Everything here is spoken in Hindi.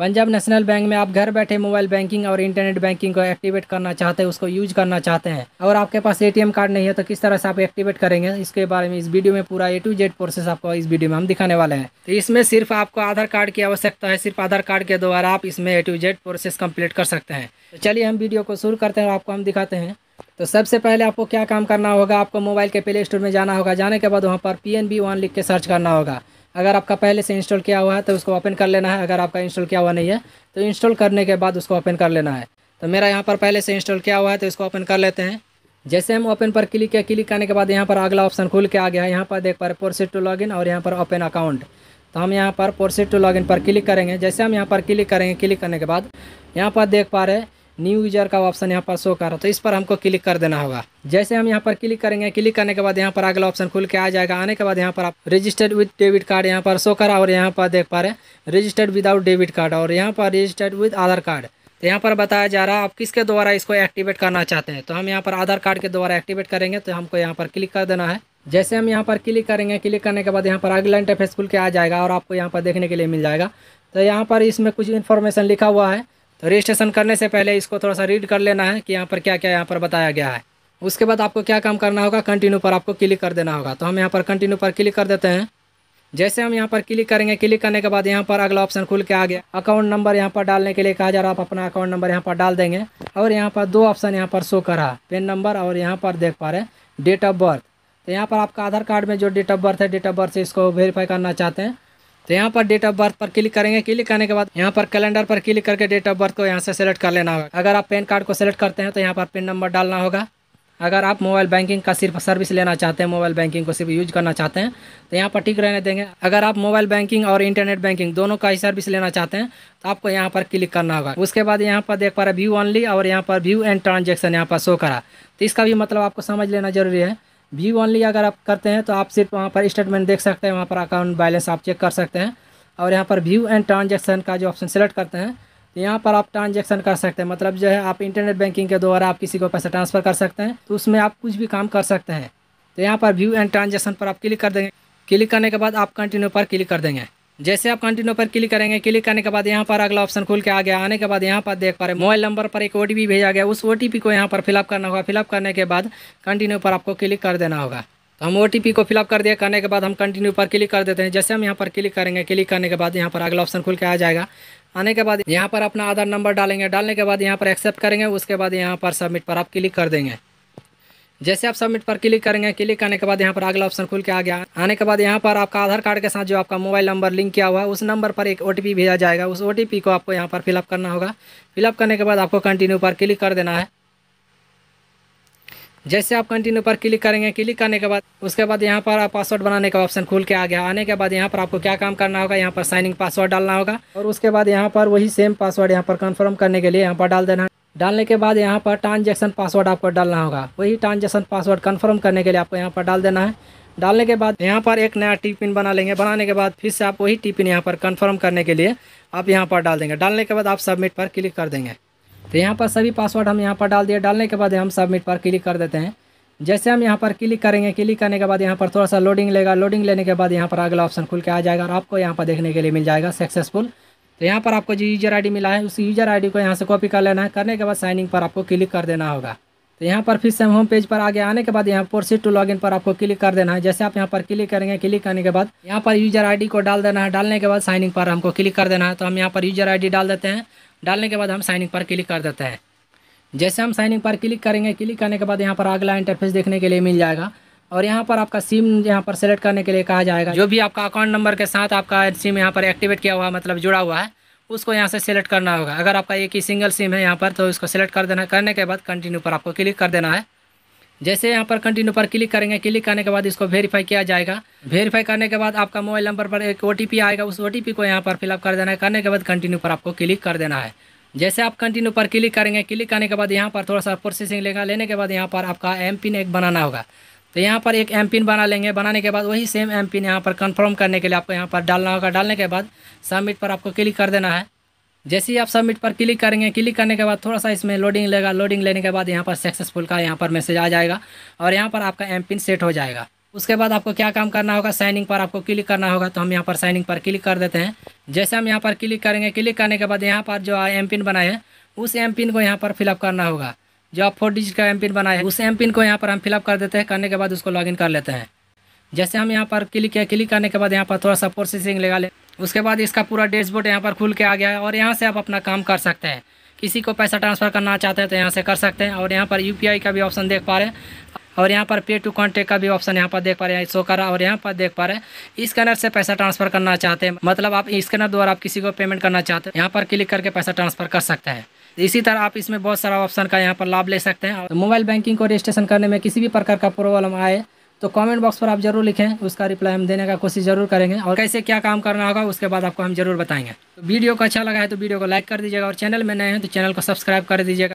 पंजाब नेशनल बैंक में आप घर बैठे मोबाइल बैंकिंग और इंटरनेट बैंकिंग को एक्टिवेट करना चाहते हैं उसको यूज करना चाहते हैं और आपके पास एटीएम कार्ड नहीं है तो किस तरह से आप एक्टिवेट करेंगे इसके बारे में इस वीडियो में पूरा ए टू जेड प्रोसेस आपको इस वीडियो में हम दिखाने वाले हैं तो इसमें सिर्फ आपको आधार कार्ड की आवश्यकता है सिर्फ आधार कार्ड के द्वारा आप इसमें A to Z process complete कर सकते हैं तो चलिए हम वीडियो को शुरू करते हैं और आपको हम दिखाते हैं तो सबसे पहले आपको क्या काम करना होगा आपको मोबाइल के प्ले स्टोर में जाना होगा जाने के बाद वहाँ पर पी एन बी लिख के सर्च करना होगा अगर आपका पहले से इंस्टॉल किया हुआ है तो उसको ओपन कर लेना है अगर आपका इंस्टॉल किया हुआ नहीं है तो इंस्टॉल करने के बाद उसको ओपन कर लेना है तो मेरा यहाँ पर पहले से इंस्टॉल किया हुआ है तो इसको ओपन कर लेते हैं जैसे हम ओपन पर क्लिक किया क्लिक करने के बाद यहाँ पर अगला ऑप्शन खुल के आ गया है यहाँ पर देख पा रहे टू लॉगिन और यहाँ पर ओपन अकाउंट तो हम यहाँ पर प्रोसीड टू लॉगिन पर क्लिक करेंगे जैसे हम यहाँ पर क्लिक करेंगे क्लिक करने के बाद यहाँ पर देख पा रहे न्यू यूजर का ऑप्शन यहाँ पर शो कर रहा तो इस पर हमको क्लिक कर देना होगा जैसे हम यहाँ पर क्लिक करेंगे क्लिक करने के बाद यहाँ पर अगला ऑप्शन खुल के आ जाएगा आने के बाद यहाँ पर आप रजिस्टर्ड विद डेबिट कार्ड यहाँ पर शो करा और यहाँ पर देख पा रहे हैं रजिस्टर्ड विदाउट डेबिट कार्ड और यहाँ पर रजिस्टर्ड विद आधार कार्ड तो यहाँ पर बताया जा रहा है आप किसके द्वारा इसको एक्टिवेट करना चाहते हैं तो हम यहाँ पर आधार कार्ड के द्वारा एक्टिवेट करेंगे तो हमको यहाँ पर क्लिक कर देना है जैसे हम यहाँ पर क्लिक करेंगे क्लिक करने के बाद यहाँ पर अगला इंटरफेस खुल के आ जाएगा और आपको यहाँ पर देखने के लिए मिल जाएगा तो यहाँ पर इसमें कुछ इन्फॉर्मेशन लिखा हुआ है तो रजिस्ट्रेशन करने से पहले इसको थोड़ा सा रीड कर लेना है कि यहाँ पर क्या क्या यहाँ पर बताया गया है उसके बाद आपको क्या काम करना होगा कंटिन्यू पर आपको क्लिक कर देना होगा तो हम यहाँ पर कंटिन्यू पर क्लिक कर देते हैं जैसे हम यहाँ पर क्लिक करेंगे क्लिक करने के बाद यहाँ पर अगला ऑप्शन खुल के आ गया अकाउंट नंबर यहाँ पर डालने के लिए कहा जा रहा आप अपना अकाउंट नंबर यहाँ पर डाल देंगे और यहाँ पर दो ऑप्शन यहाँ पर शो कर रहा पेन नंबर और यहाँ पर देख पा रहे हैं डेट ऑफ बर्थ तो यहाँ पर आपका आधार कार्ड में जो डेट ऑफ बर्थ है डेट ऑफ बर्थ से इसको वेरीफाई करना चाहते हैं तो यहाँ पर डेट ऑफ बर्थ पर क्लिक करेंगे क्लिक करने के बाद यहाँ पर कैलेंडर पर क्लिक करके डेट ऑफ बर्थ को यहाँ से सेलेक्ट कर लेना होगा अगर आप पेन कार्ड को सेलेक्ट करते हैं तो यहाँ पर पिन नंबर डालना होगा अगर आप मोबाइल बैंकिंग का सिर्फ सर्विस लेना चाहते हैं मोबाइल बैंकिंग को सिर्फ यूज करना चाहते हैं तो यहाँ पर ठीक रहने देंगे अगर आप मोबाइल बैंकिंग और इंटरनेट बैंकिंग दोनों का ही सर्विस लेना चाहते हैं तो आपको यहाँ पर क्लिक करना होगा उसके बाद यहाँ पर देख पा रहे व्यू ऑनली और यहाँ पर व्यू एंड ट्रांजेक्शन यहाँ पर शो करा तो इसका भी मतलब आपको समझ लेना जरूरी है व्यू ऑनली अगर आप करते हैं तो आप सिर्फ वहाँ पर स्टेटमेंट देख सकते हैं वहाँ पर अकाउंट बैलेंस आप चेक कर सकते हैं और यहाँ पर व्यू एंड ट्रांजेक्शन का जो ऑप्शन सेलेक्ट करते हैं तो यहाँ पर आप ट्रांजेक्शन कर सकते हैं मतलब जो है आप इंटरनेट बैंकिंग के द्वारा आप किसी को पैसा ट्रांसफ़र कर सकते हैं तो उसमें आप कुछ भी काम कर सकते हैं तो यहाँ पर व्यू एंड ट्रांजेक्शन पर आप क्लिक कर देंगे क्लिक करने के बाद आप कंटिन्यू पर क्लिक कर देंगे जैसे आप कंटिन्यू पर क्लिक करेंगे क्लिक करने के बाद यहाँ पर अगला ऑप्शन खुल के आ गया आने के बाद यहाँ पर देख पा रहे मोबाइल नंबर पर एक ओ भेजा गया उस ओ को यहाँ पर फिलअप करना होगा फिलअप करने के बाद कंटिन्यू पर आपको क्लिक कर देना होगा तो हम ओ को फिलअप कर दिया करने के बाद हम कंटिन्यू पर क्लिक कर देते हैं जैसे हम यहाँ पर क्लिक करेंगे क्लिक करने के बाद यहाँ पर अगला ऑप्शन खुल के आ जाएगा आने के बाद यहाँ पर अपना आधार नंबर डालेंगे डालने के बाद यहाँ पर एक्सेप्ट करेंगे उसके बाद यहाँ पर सबमिट पर आप क्लिक कर देंगे जैसे आप सबमिट पर क्लिक करेंगे क्लिक करने के बाद यहाँ पर अगला ऑप्शन खुल के आ गया आने के बाद यहाँ पर आपका आधार कार्ड के साथ जो आपका मोबाइल नंबर लिंक किया हुआ है उस नंबर पर एक ओ भेजा जाएगा उस ओ को आपको यहाँ पर फिलअप करना होगा फिलअप करने के बाद आपको कंटिन्यू पर क्लिक कर देना है जैसे आप कंटिन्यू पर क्लिक करेंगे क्लिक करने के बाद उसके बाद यहाँ पर आप पासवर्ड बनाने का ऑप्शन खुल के आ गया आने के बाद यहाँ पर आपको क्या काम करना होगा यहाँ पर साइनिंग पासवर्ड डालना होगा और उसके बाद यहाँ पर वही सेम पासवर्ड यहाँ पर कन्फर्म करने के लिए यहाँ पर डाल देना डालने के बाद यहाँ पर ट्रांजेक्शन पासवर्ड आपको डालना होगा वही ट्रांजेक्शन पासवर्ड कन्फर्म करने के लिए आपको यहाँ पर डाल देना है डालने के बाद यहाँ पर एक नया टी पिन बना लेंगे बनाने के बाद फिर से आप वही टी पिन यहाँ पर कन्फर्म करने के लिए आप यहाँ पर डाल देंगे डालने के बाद आप सबमिट पर क्लिक कर देंगे तो यहाँ पर सभी पासवर्ड हम यहाँ पर डाल दिए डालने के बाद हम सबमिट पर क्लिक कर देते हैं जैसे हम यहाँ पर क्लिक करेंगे क्लिक करने के बाद यहाँ पर थोड़ा सा लोडिंग लेगा लोडिंग लेने के बाद यहाँ पर अगला ऑप्शन खुल के आ जाएगा और आपको यहाँ पर देखने के लिए मिल जाएगा सक्सेसफुल तो यहाँ पर आपको जो यूजर आई मिला है उस यूजर आई को यहाँ से कॉपी कर लेना है करने के बाद साइनिंग पर आपको क्लिक कर देना होगा तो यहाँ पर फिर से हम होम पेज पर आगे आने के बाद यहाँ प्रोसीड टू लॉगिन पर आपको क्लिक कर देना है जैसे आप यहाँ पर क्लिक करेंगे क्लिक करने के बाद यहाँ पर यूजर आईडी को डाल देना है डालने के बाद साइनिंग पर हमको क्लिक कर देना है तो हम यहाँ पर यूजर आईडी डाल देते हैं डालने के बाद हम साइनिंग पर क्लिक कर देते हैं जैसे हम साइनिंग पर क्लिक करेंगे क्लिक करने के बाद यहाँ पर अगला इंटरफेस देखने के लिए मिल जाएगा और यहाँ पर आपका सिम यहाँ पर सेलेक्ट करने के लिए कहा जाएगा जो भी आपका अकाउंट नंबर के साथ आपका सिम यहाँ पर एक्टिवेट किया हुआ मतलब जुड़ा हुआ है उसको यहाँ से सेलेक्ट करना होगा अगर आपका एक ही सिंगल सिम है यहाँ पर तो इसको सेलेक्ट कर देना करने के बाद कंटिन्यू पर आपको क्लिक कर देना है जैसे यहाँ पर कंटिन्यू पर क्लिक करेंगे क्लिक करने के बाद इसको वेरीफाई किया जाएगा वेरीफाई करने के बाद आपका मोबाइल नंबर पर एक ओ आएगा उस ओ को यहाँ पर फिलअप कर देना है करने के बाद कंटिन्यू पर आपको क्लिक कर देना है जैसे आप कंटिन्यू पर क्लिक करेंगे क्लिक करने के बाद यहाँ पर थोड़ा सा प्रोसेसिंग लेगा लेने के बाद यहाँ पर आपका एम पिन एक बनाना होगा तो यहाँ पर एक एम पिन बना लेंगे बनाने के बाद वही सेम एम पिन यहाँ पर कंफर्म करने के लिए आपको यहाँ पर डालना होगा डालने के बाद सबमिट पर आपको क्लिक कर देना है जैसे ही आप सबमिट पर क्लिक करेंगे क्लिक करने के बाद थोड़ा सा इसमें लोडिंग लेगा लोडिंग लेने के बाद यहाँ पर सक्सेसफुल का यहाँ पर मैसेज आ जाएगा और यहाँ पर आपका एम पिन सेट हो जाएगा उसके बाद आपको क्या काम करना होगा साइनिंग पर आपको क्लिक करना होगा तो हम यहाँ पर साइनिंग पर क्लिक कर देते हैं जैसे हम यहाँ पर क्लिक करेंगे क्लिक करने के बाद यहाँ पर जो एम पिन बनाए हैं उस एम पिन को यहाँ पर फिलअप करना होगा जो आप फोर डिजिट का एम पिन बनाए उस एम पिन को यहाँ पर हम फिलअप कर देते हैं करने के बाद उसको लॉगिन कर लेते हैं जैसे हम यहाँ पर क्लिक किया क्लिक करने के बाद यहाँ पर थोड़ा सा प्रोसेसिंग लगा ले उसके बाद इसका पूरा डैशबोर्ड यहाँ पर खुल के आ गया है और यहाँ से आप अपना काम कर सकते हैं किसी को पैसा ट्रांसफ़र करना चाहते हैं तो यहाँ से कर सकते हैं और यहाँ पर यू का भी ऑप्शन देख पा रहे हैं और यहाँ पर पे टू कॉन्टेक्ट का भी ऑप्शन यहाँ पर देख पा रहे हैं शो करा और यहाँ पर देख पा रहे हैं स्कैनर से पैसा ट्रांसफर करना चाहते हैं मतलब आप स्कैनर द्वारा आप किसी को पेमेंट करना चाहते हैं यहाँ पर क्लिक करके पैसा ट्रांसफर कर सकते हैं इसी तरह आप इसमें बहुत सारा ऑप्शन का यहाँ पर लाभ ले सकते हैं मोबाइल तो बैंकिंग को रजिस्ट्रेशन करने में किसी भी प्रकार का प्रॉब्लम आए तो कमेंट बॉक्स पर आप जरूर लिखें उसका रिप्लाई हम देने का कोशिश जरूर करेंगे और कैसे क्या काम करना होगा उसके बाद आपको हम जरूर बताएंगे तो वीडियो को अच्छा लगा है तो वीडियो को लाइक कर दीजिएगा और चैनल में नए हैं तो चैनल को सब्सक्राइब कर दीजिएगा